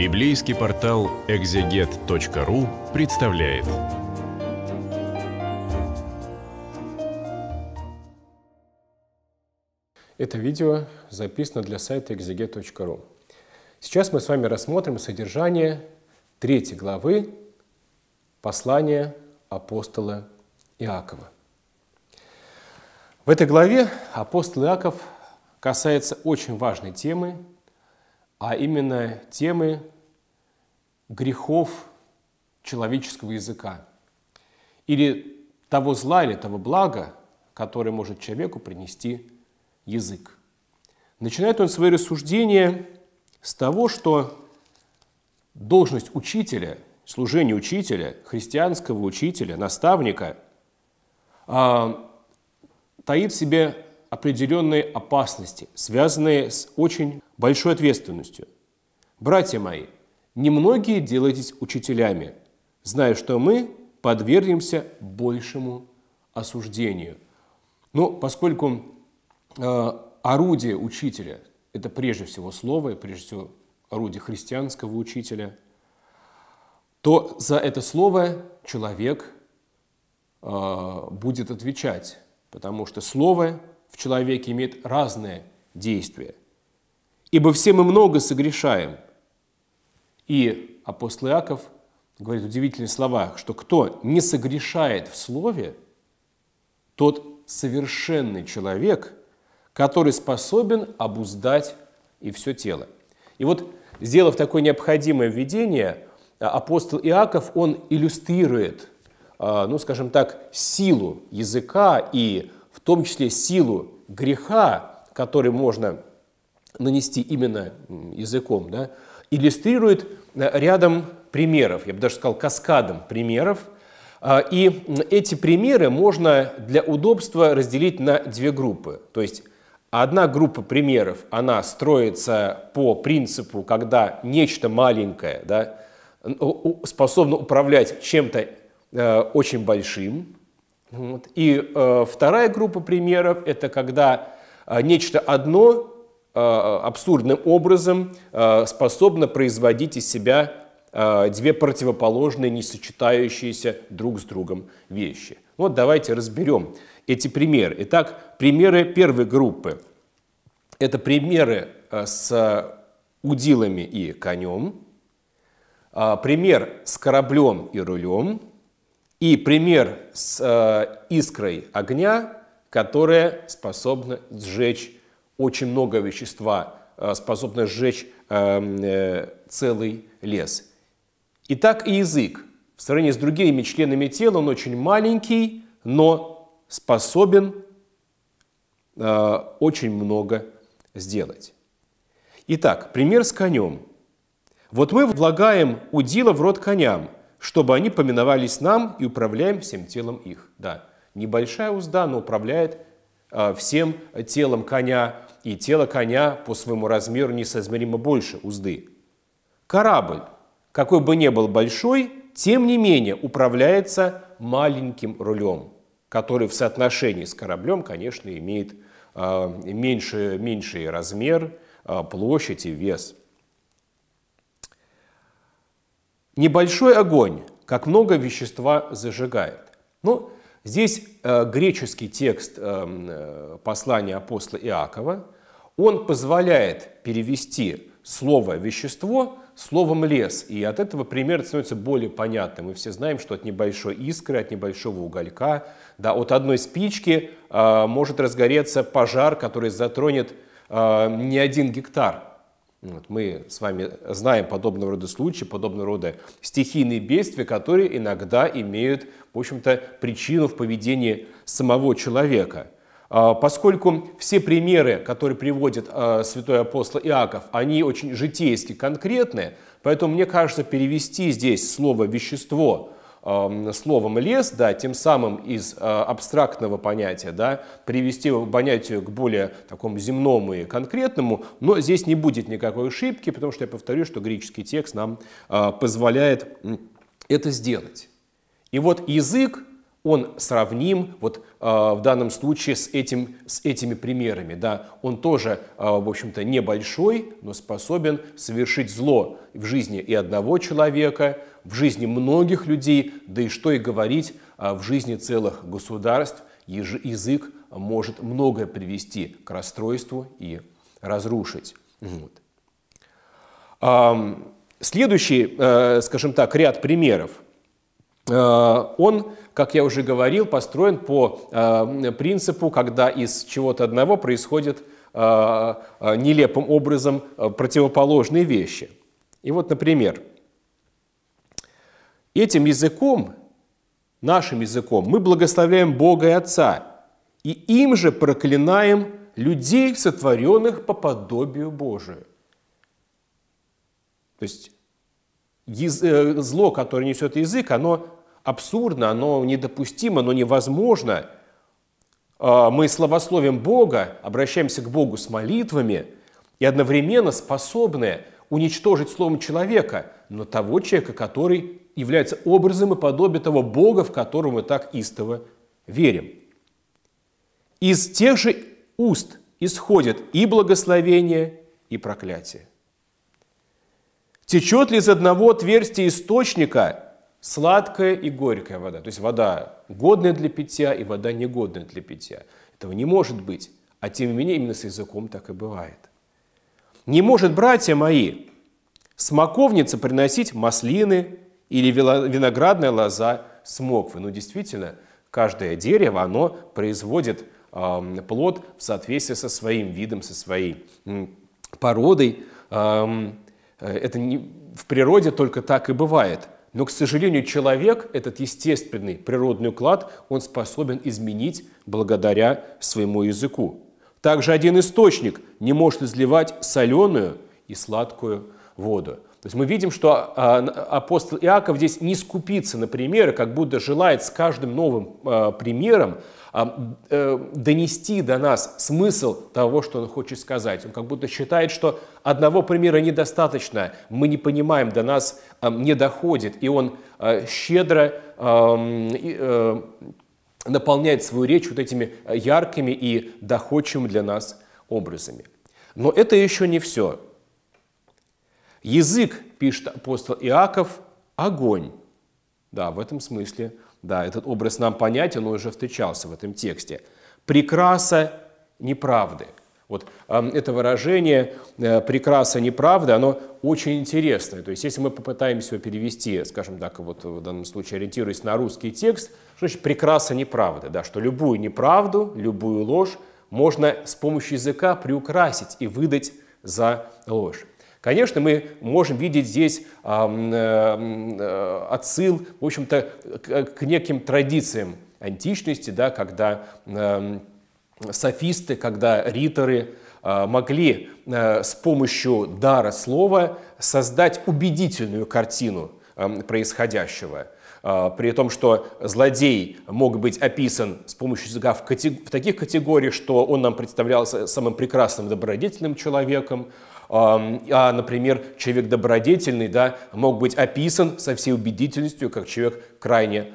Библейский портал экзегет.ру представляет. Это видео записано для сайта exeget.ru. Сейчас мы с вами рассмотрим содержание третьей главы послания апостола Иакова. В этой главе апостол Иаков касается очень важной темы а именно темы грехов человеческого языка или того зла или того блага, которое может человеку принести язык. Начинает он свое рассуждение с того, что должность учителя, служение учителя, христианского учителя, наставника а, таит в себе определенные опасности, связанные с очень большой ответственностью. Братья мои, немногие делайтесь учителями, зная, что мы подвергнемся большему осуждению. Но поскольку э, орудие учителя – это прежде всего слово, и прежде всего орудие христианского учителя, то за это слово человек э, будет отвечать, потому что слово в человеке имеет разное действие. Ибо все мы много согрешаем. И апостол Иаков говорит удивительные слова, что кто не согрешает в слове, тот совершенный человек, который способен обуздать и все тело. И вот, сделав такое необходимое введение, апостол Иаков, он иллюстрирует, а, ну, скажем так, силу языка и в том числе силу греха, который можно нанести именно языком, да, иллюстрирует э, рядом примеров, я бы даже сказал каскадом примеров. А, и эти примеры можно для удобства разделить на две группы. То есть одна группа примеров, она строится по принципу, когда нечто маленькое да, способно управлять чем-то э, очень большим, вот. И э, вторая группа примеров – это когда э, нечто одно э, абсурдным образом э, способно производить из себя э, две противоположные, не сочетающиеся друг с другом вещи. Вот давайте разберем эти примеры. Итак, примеры первой группы. Это примеры э, с удилами и конем, э, пример с кораблем и рулем – и пример с э, искрой огня, которая способна сжечь очень много вещества, э, способна сжечь эм, э, целый лес. Итак, и язык. В сравнении с другими членами тела он очень маленький, но способен э, очень много сделать. Итак, пример с конем. Вот мы влагаем удила в рот коням – чтобы они поминовались нам и управляем всем телом их. Да, небольшая узда, но управляет э, всем телом коня, и тело коня по своему размеру несоизмеримо больше узды. Корабль, какой бы ни был большой, тем не менее управляется маленьким рулем, который в соотношении с кораблем, конечно, имеет э, меньше, меньший размер, э, площадь и вес – Небольшой огонь, как много вещества зажигает. Ну, здесь э, греческий текст э, э, послания апостола Иакова, он позволяет перевести слово «вещество» словом «лес», и от этого пример становится более понятным. Мы все знаем, что от небольшой искры, от небольшого уголька, да, от одной спички э, может разгореться пожар, который затронет э, не один гектар вот, мы с вами знаем подобного рода случаи, подобного рода стихийные бедствия, которые иногда имеют, в общем-то, причину в поведении самого человека. А, поскольку все примеры, которые приводит а, святой апостол Иаков, они очень житейски конкретные, поэтому мне кажется, перевести здесь слово «вещество» словом лес, да, тем самым из а, абстрактного понятия, да, привести понятие к более такому земному и конкретному, но здесь не будет никакой ошибки, потому что я повторю, что греческий текст нам а, позволяет это сделать. И вот язык, он сравним вот э, в данном случае с, этим, с этими примерами. Да? Он тоже, э, в общем-то, небольшой, но способен совершить зло в жизни и одного человека, в жизни многих людей, да и что и говорить, а, в жизни целых государств язык может многое привести к расстройству и разрушить. Вот. Следующий, э, скажем так, ряд примеров. Э, он, как я уже говорил, построен по э, принципу, когда из чего-то одного происходит нелепым образом противоположные вещи. И вот, например, Этим языком, нашим языком, мы благословляем Бога и Отца, и им же проклинаем людей, сотворенных по подобию Божию. То есть э, зло, которое несет язык, оно абсурдно, оно недопустимо, оно невозможно. А, мы словословим Бога, обращаемся к Богу с молитвами и одновременно способны уничтожить словом человека, но того человека, который является образом и подобием того Бога, в которого мы так истово верим. Из тех же уст исходят и благословение, и проклятие. Течет ли из одного отверстия источника сладкая и горькая вода? То есть вода годная для питья и вода негодная для питья. Этого не может быть. А тем не менее, именно с языком так и бывает. Не может, братья мои, смоковница приносить маслины или виноградная лоза смоквы. Ну, действительно, каждое дерево, оно производит э, плод в соответствии со своим видом, со своей породой. Э, это не, в природе только так и бывает. Но, к сожалению, человек, этот естественный природный уклад, он способен изменить благодаря своему языку. Также один источник не может изливать соленую и сладкую воду. То есть мы видим, что а, а, апостол Иаков здесь не скупится на примеры, как будто желает с каждым новым а, примером э, донести до нас смысл того, что он хочет сказать. Он как будто считает, что одного примера недостаточно, мы не понимаем, до нас не доходит, и он щедро э, наполнять свою речь вот этими э, яркими и доходчивыми для нас образами. Но это еще не все. Язык, пишет апостол Иаков, огонь. Да, в этом смысле, да, этот образ нам понятен, он уже встречался в этом тексте. Прекраса неправды – вот эм, это выражение э, «прекраса неправда», оно очень интересное. То есть если мы попытаемся его перевести, скажем так, вот в данном случае ориентируясь на русский текст, что значит «прекраса неправда», да, что любую неправду, любую ложь можно с помощью языка приукрасить и выдать за ложь. Конечно, мы можем видеть здесь э, э, отсыл, в общем-то, к, к неким традициям античности, да, когда э, софисты, когда риторы э, могли э, с помощью дара слова создать убедительную картину эм, происходящего. Э, при том, что злодей мог быть описан с помощью языка в, категор... в таких категориях, что он нам представлялся самым прекрасным добродетельным человеком, эм, а, например, человек добродетельный да, мог быть описан со всей убедительностью как человек крайне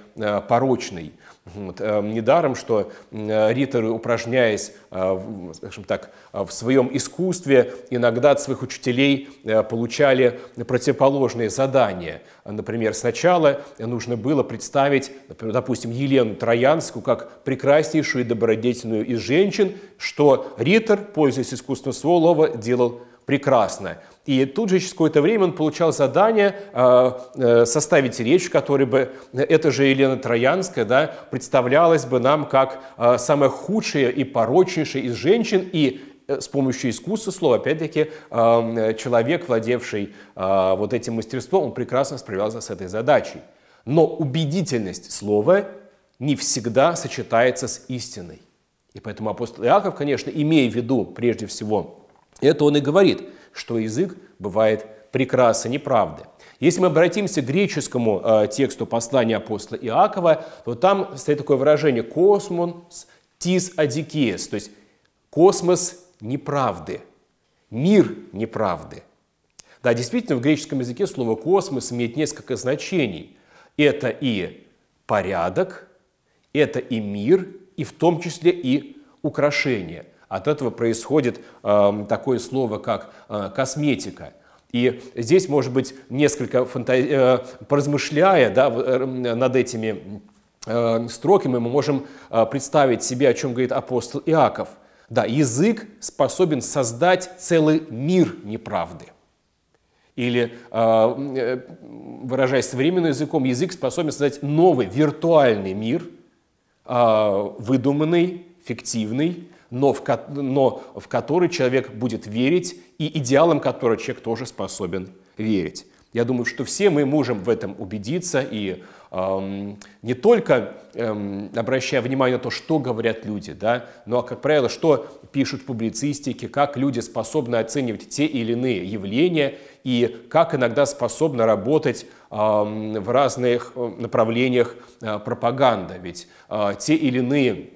порочный. Вот. Эм, недаром, что э, риторы, упражняясь, э, скажем так, э, в своем искусстве, иногда от своих учителей получали противоположные задания. Например, сначала нужно было представить, допустим, Елену Троянскую как прекраснейшую и добродетельную из женщин, что ритор, пользуясь искусством слова, делал прекрасное. И тут же через какое-то время он получал задание э, э, составить речь, в которой бы эта же Елена Троянская да, представлялась бы нам как э, самая худшая и порочнейшая из женщин, и с помощью искусства слова, опять-таки, человек, владевший вот этим мастерством, он прекрасно справлялся с этой задачей. Но убедительность слова не всегда сочетается с истиной. И поэтому апостол Иаков, конечно, имея в виду прежде всего это, он и говорит – что язык бывает прекраса неправды. Если мы обратимся к греческому э, тексту послания апостола Иакова, то там стоит такое выражение «космос тис адикиес», то есть «космос неправды», «мир неправды». Да, действительно, в греческом языке слово «космос» имеет несколько значений. Это и порядок, это и мир, и в том числе и украшение – от этого происходит э, такое слово, как э, косметика. И здесь, может быть, несколько фантаз... э, поразмышляя да, эм, над этими э, строками, мы можем э, представить себе, о чем говорит апостол Иаков. Да, язык способен создать целый мир неправды. Или, э, выражаясь современным языком, язык способен создать новый виртуальный мир, э, выдуманный, фиктивный, но в, ко- но в который человек будет верить и идеалом которого человек тоже способен верить. Я думаю, что все мы можем в этом убедиться и эм, не только эм, обращая внимание на то, что говорят люди, да, но, как правило, что пишут в публицистике, как люди способны оценивать те или иные явления и как иногда способна работать эм, в разных э, направлениях э, пропаганда. Ведь э, те или иные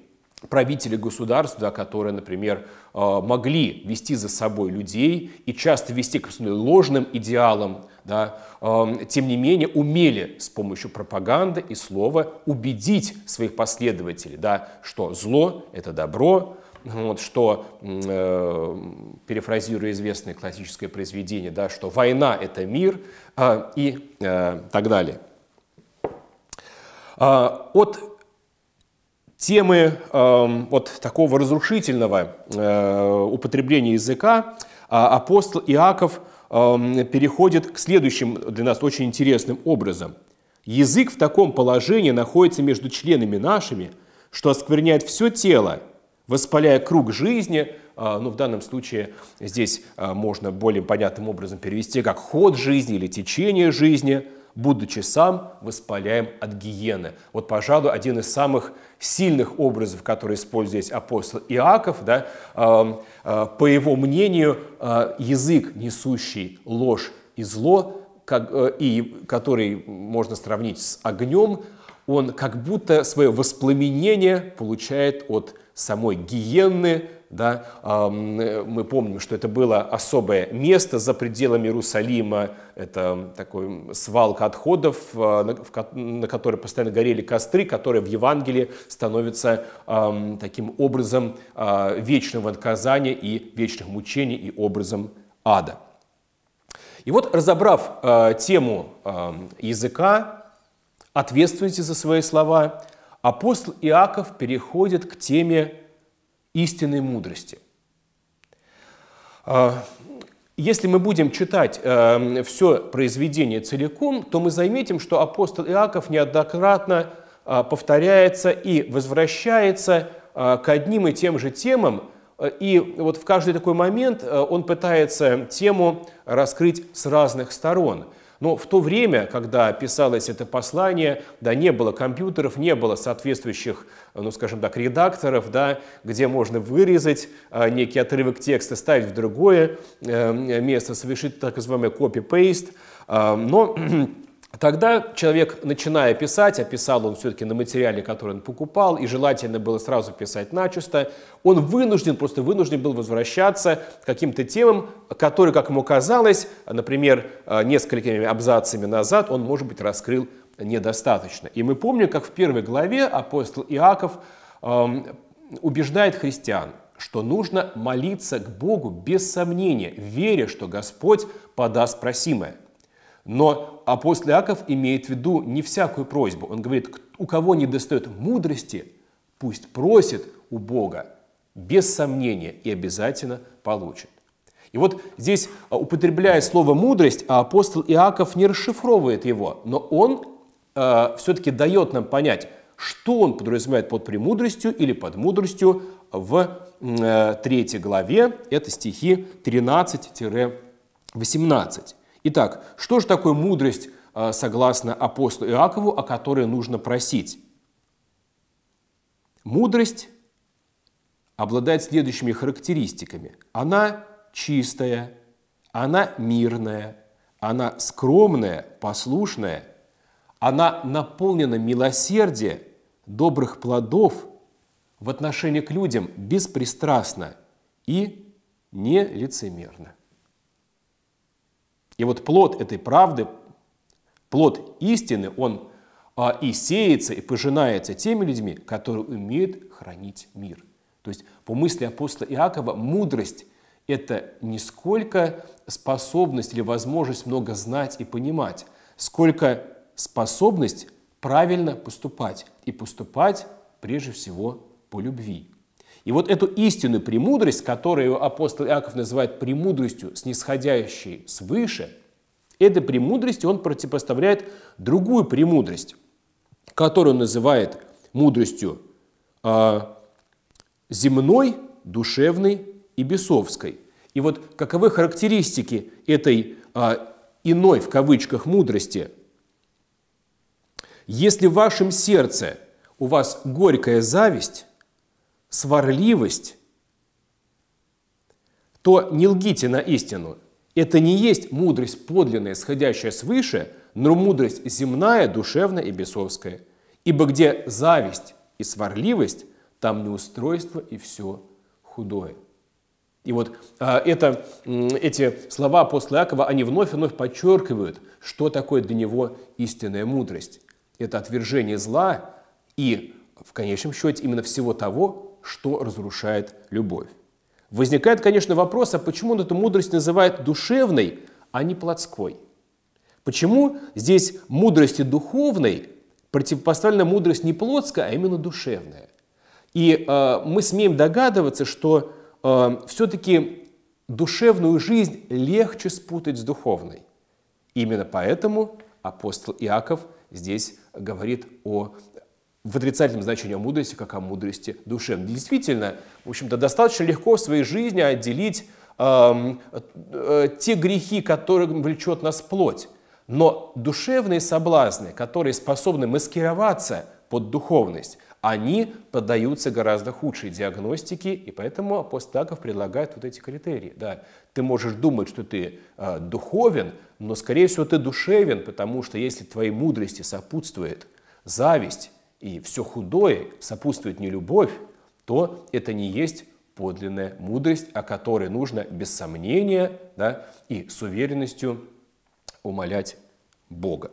правители государств, да, которые, например, э, могли вести за собой людей и часто вести к ложным идеалам, да, эм, тем не менее умели с помощью пропаганды и слова убедить своих последователей, да, что зло – это добро, вот, что, э, перефразируя известное классическое произведение, да, что война – это мир э, и э, так далее. Э, от темы э, вот такого разрушительного э, употребления языка э, апостол Иаков э, переходит к следующим для нас очень интересным образом. Язык в таком положении находится между членами нашими, что оскверняет все тело, воспаляя круг жизни, э, ну, в данном случае здесь а, можно более понятным образом перевести как ход жизни или течение жизни – будучи сам воспаляем от гиены. Вот, пожалуй, один из самых сильных образов, который использует здесь апостол Иаков, да, эм, э, по его мнению, э, язык, несущий ложь и зло, как, э, и который можно сравнить с огнем, он как будто свое воспламенение получает от самой гиенны, да? Мы помним, что это было особое место за пределами Иерусалима, это такой свалка отходов, а, на которой постоянно горели костры, которые в Евангелии становятся таким образом а, вечного наказания и вечных мучений и образом ада. И вот, разобрав а, тему языка, ответственности за свои слова, апостол Иаков переходит к теме истинной мудрости. А, если мы будем читать эм, все произведение целиком, то мы заметим, что апостол Иаков неоднократно а, повторяется и возвращается а, к одним и тем же темам, и вот в каждый такой момент э, он пытается тему раскрыть с разных сторон – но в то время, когда писалось это послание, да, не было компьютеров, не было соответствующих, ну, скажем так, редакторов, да, где можно вырезать э, некий отрывок текста, ставить в другое э, место, совершить так называемый копи-пейст. Э, а, но Тогда человек, начиная писать, а писал он все-таки на материале, который он покупал, и желательно было сразу писать начисто, он вынужден, просто вынужден был возвращаться к каким-то темам, которые, как ему казалось, например, э, несколькими абзацами назад он, может быть, раскрыл недостаточно. И мы помним, как в первой главе апостол Иаков эм, убеждает христиан, что нужно молиться к Богу без сомнения, веря, что Господь подаст просимое – но апостол Иаков имеет в виду не всякую просьбу. Он говорит, у кого не достает мудрости, пусть просит у Бога, без сомнения, и обязательно получит. И вот здесь, а, употребляя слово «мудрость», а, апостол Иаков не расшифровывает его, но он э, а, все-таки дает нам понять, что он подразумевает под премудростью или под мудростью в э, 3 главе, это стихи 13-18. Итак, что же такое мудрость, а, согласно апостолу Иакову, о которой нужно просить? Мудрость обладает следующими характеристиками. Она чистая, она мирная, она скромная, послушная, она наполнена милосердием, добрых плодов в отношении к людям беспристрастно и нелицемерно. И вот плод этой правды, плод истины, он а, и сеется, и пожинается теми людьми, которые умеют хранить мир. То есть по мысли апостола Иакова мудрость – это не сколько способность или возможность много знать и понимать, сколько способность правильно поступать. И поступать прежде всего по любви, и вот эту истинную премудрость, которую апостол Иаков называет премудростью, снисходящей свыше, этой премудрости он противопоставляет другую премудрость, которую он называет мудростью э, земной, душевной и бесовской. И вот каковы характеристики этой э, «иной» в кавычках мудрости? Если в вашем сердце у вас горькая зависть, сварливость, то не лгите на истину. Это не есть мудрость подлинная, сходящая свыше, но мудрость земная, душевная и бесовская. Ибо где зависть и сварливость, там неустройство и все худое. И вот а, это, эти слова после Иакова, они вновь и вновь подчеркивают, что такое для него истинная мудрость. Это отвержение зла и, в конечном счете, именно всего того, что разрушает любовь. Возникает, конечно, вопрос, а почему он эту мудрость называет душевной, а не плотской? Почему здесь мудрости духовной противопоставлена мудрость не плотская, а именно душевная? И э, мы смеем догадываться, что э, все-таки душевную жизнь легче спутать с духовной. Именно поэтому апостол Иаков здесь говорит о в отрицательном значении о мудрости, как о мудрости душевной. Действительно, в общем-то, достаточно легко в своей жизни отделить э, э, те грехи, которые влечет нас плоть. Но душевные соблазны, которые способны маскироваться под духовность, они поддаются гораздо худшей диагностике, и поэтому апостол Аков предлагает вот эти критерии. Да, ты можешь думать, что ты э, духовен, но, скорее всего, ты душевен, потому что если твоей мудрости сопутствует зависть, и все худое сопутствует не любовь, то это не есть подлинная мудрость, о которой нужно без сомнения да, и с уверенностью умолять Бога.